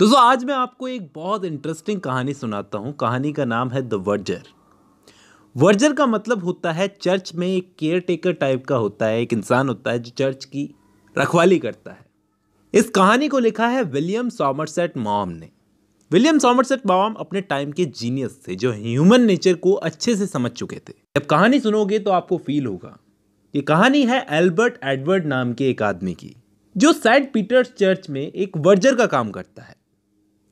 दोस्तों आज मैं आपको एक बहुत इंटरेस्टिंग कहानी सुनाता हूँ कहानी का नाम है द वर्जर वर्जर का मतलब होता है चर्च में एक केयर टेकर टाइप का होता है एक इंसान होता है जो चर्च की रखवाली करता है इस कहानी को लिखा है विलियम सॉमरसेट मॉम ने विलियम सॉमरसेट मॉम अपने टाइम के जीनियस थे जो ह्यूमन नेचर को अच्छे से समझ चुके थे जब कहानी सुनोगे तो आपको फील होगा ये कहानी है एल्बर्ट एडवर्ड नाम के एक आदमी की जो सेंट पीटर्स चर्च में एक वर्जर का काम करता है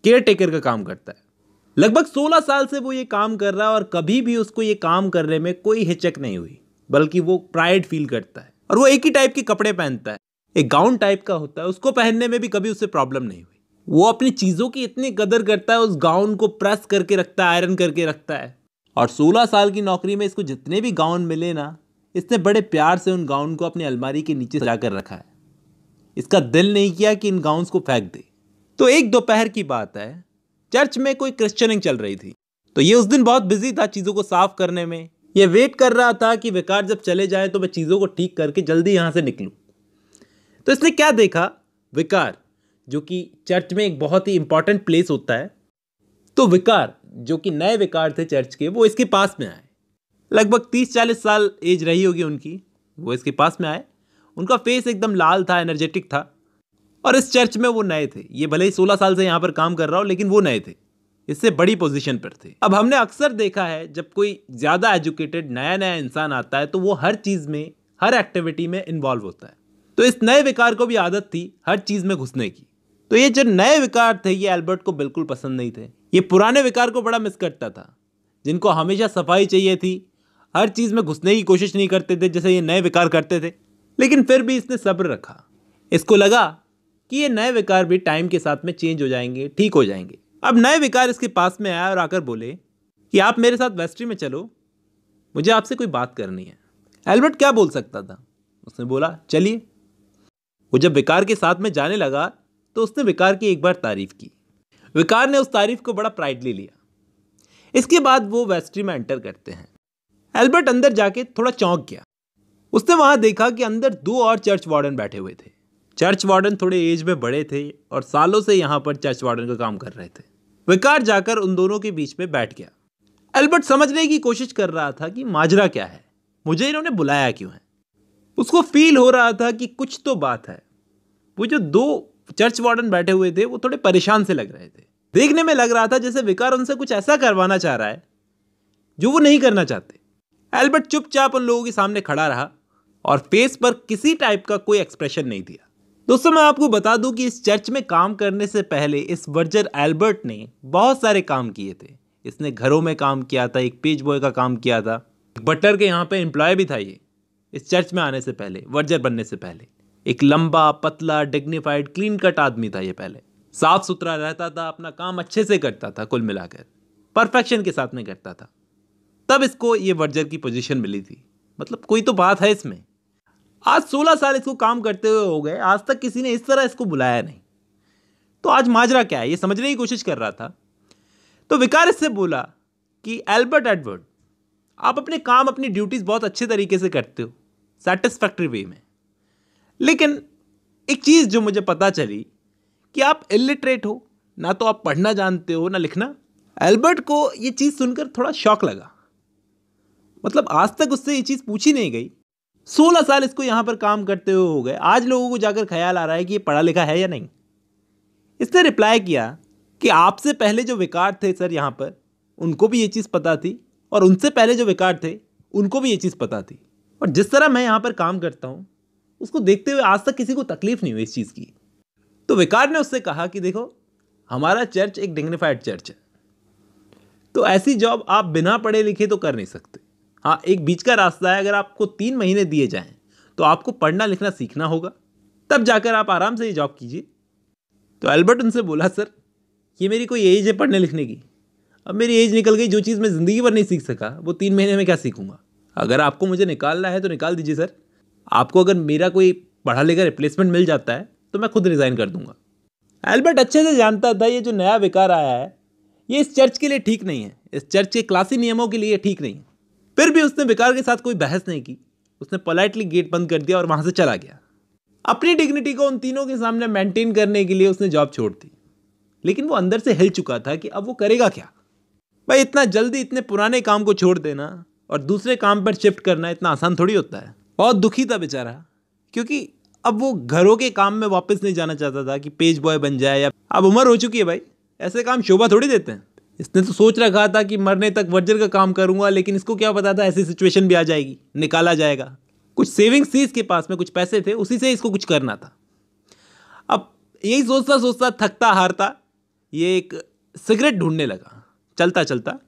केयर टेकर का काम करता है लगभग 16 साल से वो ये काम कर रहा है और कभी भी उसको ये काम करने में कोई हिचक नहीं हुई बल्कि वो प्राइड फील करता है और वो एक ही टाइप के कपड़े पहनता है एक गाउन टाइप का होता है उसको पहनने में भी कभी उससे प्रॉब्लम नहीं हुई वो अपनी चीज़ों की इतनी कदर करता है उस गाउन को प्रेस करके रखता है आयरन करके रखता है और 16 साल की नौकरी में इसको जितने भी गाउन मिले ना इसने बड़े प्यार से उन गाउन को अपनी अलमारी के नीचे सजा कर रखा है इसका दिल नहीं किया कि इन गाउन्स को फेंक दे तो एक दोपहर की बात है चर्च में कोई क्रिश्चनिंग चल रही थी तो ये उस दिन बहुत बिजी था चीज़ों को साफ करने में ये वेट कर रहा था कि विकार जब चले जाए तो मैं चीज़ों को ठीक करके जल्दी यहाँ से निकलूँ तो इसने क्या देखा विकार जो कि चर्च में एक बहुत ही इंपॉर्टेंट प्लेस होता है तो विकार जो कि नए विकार थे चर्च के वो इसके पास में आए लगभग तीस चालीस साल एज रही होगी उनकी वो इसके पास में आए उनका फेस एकदम लाल था एनर्जेटिक था और इस चर्च में वो नए थे ये भले ही सोलह साल से यहाँ पर काम कर रहा हो लेकिन वो नए थे इससे बड़ी पोजीशन पर थे अब हमने अक्सर देखा है जब कोई ज़्यादा एजुकेटेड नया नया इंसान आता है तो वो हर चीज़ में हर एक्टिविटी में इन्वॉल्व होता है तो इस नए विकार को भी आदत थी हर चीज़ में घुसने की तो ये जो नए विकार थे ये एल्बर्ट को बिल्कुल पसंद नहीं थे ये पुराने विकार को बड़ा मिस करता था जिनको हमेशा सफाई चाहिए थी हर चीज़ में घुसने की कोशिश नहीं करते थे जैसे ये नए विकार करते थे लेकिन फिर भी इसने सब्र रखा इसको लगा कि ये नए विकार भी टाइम के साथ में चेंज हो जाएंगे ठीक हो जाएंगे अब नए विकार इसके पास में आया और आकर बोले कि आप मेरे साथ वेस्ट्री में चलो मुझे आपसे कोई बात करनी है एल्बर्ट क्या बोल सकता था उसने बोला चलिए वो जब विकार के साथ में जाने लगा तो उसने विकार की एक बार तारीफ की विकार ने उस तारीफ को बड़ा प्राइडली लिया इसके बाद वो वेस्ट्री में एंटर करते हैं एल्बर्ट अंदर जाके थोड़ा चौंक गया उसने वहाँ देखा कि अंदर दो और चर्च वार्डन बैठे हुए थे चर्च वार्डन थोड़े एज में बड़े थे और सालों से यहाँ पर चर्च वार्डन का काम कर रहे थे विकार जाकर उन दोनों के बीच में बैठ गया एल्बर्ट समझने की कोशिश कर रहा था कि माजरा क्या है मुझे इन्होंने बुलाया क्यों है उसको फील हो रहा था कि कुछ तो बात है वो जो दो चर्च वार्डन बैठे हुए थे वो थोड़े परेशान से लग रहे थे देखने में लग रहा था जैसे विकार उनसे कुछ ऐसा करवाना चाह रहा है जो वो नहीं करना चाहते एल्बर्ट चुपचाप उन लोगों के सामने खड़ा रहा और फेस पर किसी टाइप का कोई एक्सप्रेशन नहीं दिया दोस्तों मैं आपको बता दूं कि इस चर्च में काम करने से पहले इस वर्जर एल्बर्ट ने बहुत सारे काम किए थे इसने घरों में काम किया था एक पेज बॉय का काम किया था बटर के यहाँ पे एम्प्लॉय भी था ये इस चर्च में आने से पहले वर्जर बनने से पहले एक लंबा पतला डिग्निफाइड क्लीन कट आदमी था ये पहले साफ सुथरा रहता था अपना काम अच्छे से करता था कुल मिलाकर परफेक्शन के साथ में करता था तब इसको ये वर्जर की पोजीशन मिली थी मतलब कोई तो बात है इसमें आज 16 साल इसको काम करते हुए हो गए आज तक किसी ने इस तरह इसको बुलाया नहीं तो आज माजरा क्या है ये समझने की कोशिश कर रहा था तो विकार इससे बोला कि एल्बर्ट एडवर्ड आप अपने काम अपनी ड्यूटीज़ बहुत अच्छे तरीके से करते हो सेटिस्फैक्ट्री वे में लेकिन एक चीज़ जो मुझे पता चली कि आप इलिटरेट हो ना तो आप पढ़ना जानते हो ना लिखना एल्बर्ट को ये चीज़ सुनकर थोड़ा शौक लगा मतलब आज तक उससे ये चीज़ पूछी नहीं गई सोलह साल इसको यहाँ पर काम करते हुए हो गए आज लोगों को जाकर ख्याल आ रहा है कि ये पढ़ा लिखा है या नहीं इसने रिप्लाई किया कि आपसे पहले जो विकार थे सर यहाँ पर उनको भी ये चीज़ पता थी और उनसे पहले जो विकार थे उनको भी ये चीज़ पता थी और जिस तरह मैं यहाँ पर काम करता हूँ उसको देखते हुए आज तक किसी को तकलीफ नहीं हुई इस चीज़ की तो विकार ने उससे कहा कि देखो हमारा चर्च एक डिग्निफाइड चर्च है तो ऐसी जॉब आप बिना पढ़े लिखे तो कर नहीं सकते हाँ एक बीच का रास्ता है अगर आपको तीन महीने दिए जाएं तो आपको पढ़ना लिखना सीखना होगा तब जाकर आप आराम से ये जॉब कीजिए तो एल्बर्ट उनसे बोला सर ये मेरी कोई एज है पढ़ने लिखने की अब मेरी एज निकल गई जो चीज़ मैं ज़िंदगी भर नहीं सीख सका वो तीन महीने में क्या सीखूंगा अगर आपको मुझे निकालना है तो निकाल दीजिए सर आपको अगर मेरा कोई पढ़ा लिखा रिप्लेसमेंट मिल जाता है तो मैं खुद रिज़ाइन कर दूंगा एल्बर्ट अच्छे से जानता था ये जो नया विकार आया है ये इस चर्च के लिए ठीक नहीं है इस चर्च के क्लासी नियमों के लिए ठीक नहीं है फिर भी उसने विकार के साथ कोई बहस नहीं की उसने पोलाइटली गेट बंद कर दिया और वहाँ से चला गया अपनी डिग्निटी को उन तीनों के सामने मेंटेन करने के लिए उसने जॉब छोड़ दी लेकिन वो अंदर से हिल चुका था कि अब वो करेगा क्या भाई इतना जल्दी इतने पुराने काम को छोड़ देना और दूसरे काम पर शिफ्ट करना इतना आसान थोड़ी होता है बहुत दुखी था बेचारा क्योंकि अब वो घरों के काम में वापस नहीं जाना चाहता था कि पेज बॉय बन जाए या अब उम्र हो चुकी है भाई ऐसे काम शोभा थोड़ी देते हैं इसने तो सोच रखा था कि मरने तक वर्जर का काम करूंगा लेकिन इसको क्या पता था ऐसी सिचुएशन भी आ जाएगी निकाला जाएगा कुछ सेविंग्स थी इसके पास में कुछ पैसे थे उसी से इसको कुछ करना था अब यही सोचता सोचता थकता हारता ये एक सिगरेट ढूंढने लगा चलता चलता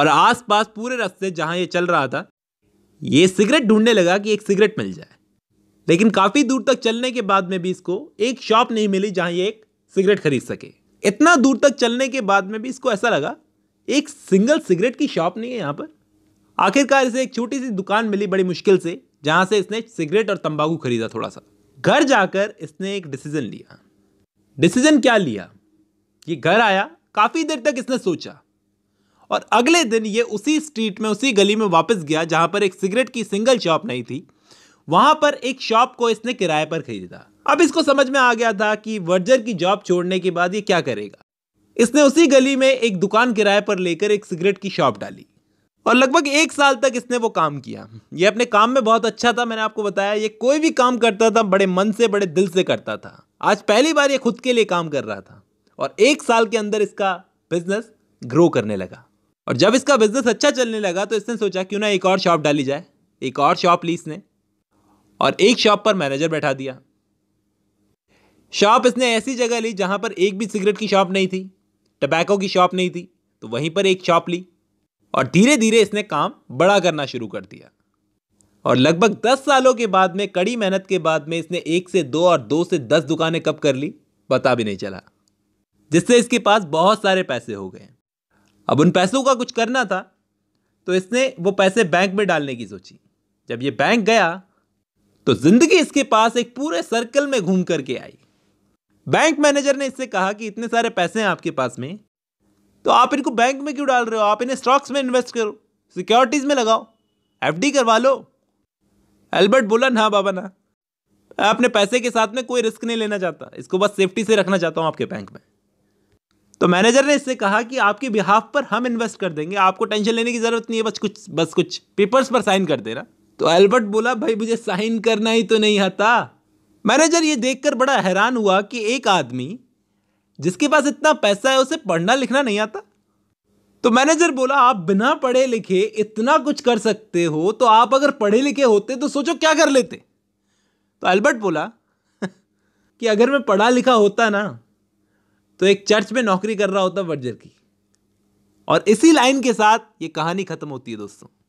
और आसपास पूरे रास्ते जहाँ ये चल रहा था ये सिगरेट ढूंढने लगा कि एक सिगरेट मिल जाए लेकिन काफ़ी दूर तक चलने के बाद में भी इसको एक शॉप नहीं मिली जहाँ ये एक सिगरेट खरीद सके इतना दूर तक चलने के बाद में भी इसको ऐसा लगा एक सिंगल सिगरेट की शॉप नहीं है यहाँ पर आखिरकार इसे एक छोटी सी दुकान मिली बड़ी मुश्किल से जहाँ से इसने सिगरेट और तंबाकू खरीदा थोड़ा सा घर जाकर इसने एक डिसीजन लिया डिसीजन क्या लिया ये घर आया काफ़ी देर तक इसने सोचा और अगले दिन ये उसी स्ट्रीट में उसी गली में वापस गया जहाँ पर एक सिगरेट की सिंगल शॉप नहीं थी वहाँ पर एक शॉप को इसने किराए पर खरीदा अब इसको समझ में आ गया था कि वर्जर की जॉब छोड़ने के बाद ये क्या करेगा इसने उसी गली में एक दुकान किराए पर लेकर एक सिगरेट की शॉप डाली और लगभग एक साल तक इसने वो काम किया ये अपने काम में बहुत अच्छा था मैंने आपको बताया ये कोई भी काम करता था बड़े मन से बड़े दिल से करता था आज पहली बार ये खुद के लिए काम कर रहा था और एक साल के अंदर इसका बिजनेस ग्रो करने लगा और जब इसका बिजनेस अच्छा चलने लगा तो इसने सोचा क्यों ना एक और शॉप डाली जाए एक और शॉप ली इसने और एक शॉप पर मैनेजर बैठा दिया शॉप इसने ऐसी जगह ली जहाँ पर एक भी सिगरेट की शॉप नहीं थी टबैको की शॉप नहीं थी तो वहीं पर एक शॉप ली और धीरे धीरे इसने काम बड़ा करना शुरू कर दिया और लगभग दस सालों के बाद में कड़ी मेहनत के बाद में इसने एक से दो और दो से दस दुकानें कब कर ली पता भी नहीं चला जिससे इसके पास बहुत सारे पैसे हो गए अब उन पैसों का कुछ करना था तो इसने वो पैसे बैंक में डालने की सोची जब ये बैंक गया तो जिंदगी इसके पास एक पूरे सर्कल में घूम करके आई बैंक मैनेजर ने इससे कहा कि इतने सारे पैसे हैं आपके पास में तो आप इनको बैंक में क्यों डाल रहे हो आप इन्हें स्टॉक्स में इन्वेस्ट करो सिक्योरिटीज़ में लगाओ एफ करवा लो एल्बर्ट बोला ना बाबा ना मैं अपने पैसे के साथ में कोई रिस्क नहीं लेना चाहता इसको बस सेफ्टी से रखना चाहता हूँ आपके बैंक में तो मैनेजर ने इससे कहा कि आपके बिहाफ पर हम इन्वेस्ट कर देंगे आपको टेंशन लेने की ज़रूरत नहीं है बस कुछ बस कुछ पेपर्स पर साइन कर देना तो एल्बर्ट बोला भाई मुझे साइन करना ही तो नहीं आता मैनेजर ये देखकर बड़ा हैरान हुआ कि एक आदमी जिसके पास इतना पैसा है उसे पढ़ना लिखना नहीं आता तो मैनेजर बोला आप बिना पढ़े लिखे इतना कुछ कर सकते हो तो आप अगर पढ़े लिखे होते तो सोचो क्या कर लेते तो अल्बर्ट बोला कि अगर मैं पढ़ा लिखा होता ना तो एक चर्च में नौकरी कर रहा होता वर्जर की और इसी लाइन के साथ ये कहानी खत्म होती है दोस्तों